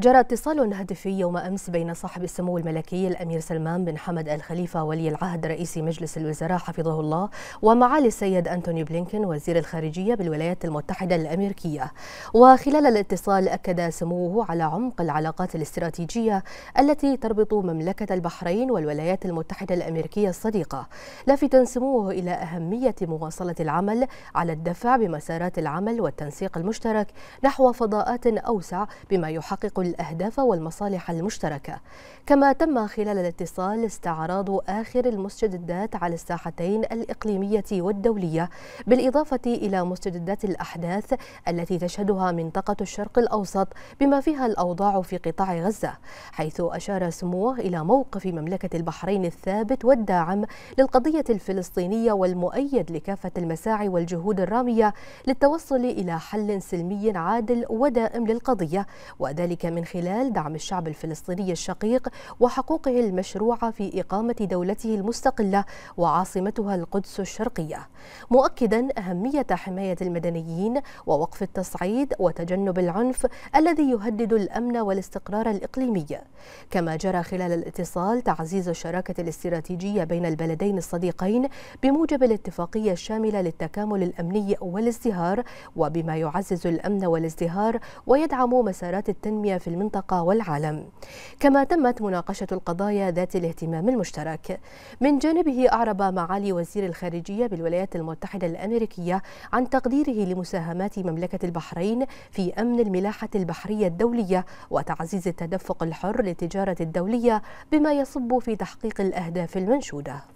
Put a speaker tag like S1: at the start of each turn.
S1: جرى اتصال هاتفي يوم أمس بين صاحب السمو الملكي الأمير
S2: سلمان بن حمد الخليفة ولي العهد رئيس مجلس الوزراء حفظه الله ومعالي السيد أنتوني بلينكن وزير الخارجية بالولايات المتحدة الأمريكية وخلال الاتصال أكد سموه على عمق العلاقات الاستراتيجية التي تربط مملكة البحرين والولايات المتحدة الأمريكية الصديقة لافتا سموه إلى أهمية مواصلة العمل على الدفع بمسارات العمل والتنسيق المشترك نحو فضاءات أوسع بما يحقق الأهداف والمصالح المشتركة كما تم خلال الاتصال استعراض آخر المستجدات على الساحتين الإقليمية والدولية بالإضافة إلى مستجدات الأحداث التي تشهدها منطقة الشرق الأوسط بما فيها الأوضاع في قطاع غزة حيث أشار سموه إلى موقف مملكة البحرين الثابت والداعم للقضية الفلسطينية والمؤيد لكافة المساعي والجهود الرامية للتوصل إلى حل سلمي عادل ودائم للقضية وذلك من خلال دعم الشعب الفلسطيني الشقيق وحقوقه المشروعة في إقامة دولته المستقلة وعاصمتها القدس الشرقية مؤكدا أهمية حماية المدنيين ووقف التصعيد وتجنب العنف الذي يهدد الأمن والاستقرار الإقليمي كما جرى خلال الاتصال تعزيز الشراكة الاستراتيجية بين البلدين الصديقين بموجب الاتفاقية الشاملة للتكامل الأمني والازدهار وبما يعزز الأمن والازدهار ويدعم مسارات التنمية في المنطقة والعالم كما تمت مناقشة القضايا ذات الاهتمام المشترك من جانبه أعرب معالي وزير الخارجية بالولايات المتحدة الأمريكية عن تقديره لمساهمات مملكة البحرين في أمن الملاحة البحرية الدولية وتعزيز التدفق الحر للتجارة الدولية بما يصب في
S1: تحقيق الأهداف المنشودة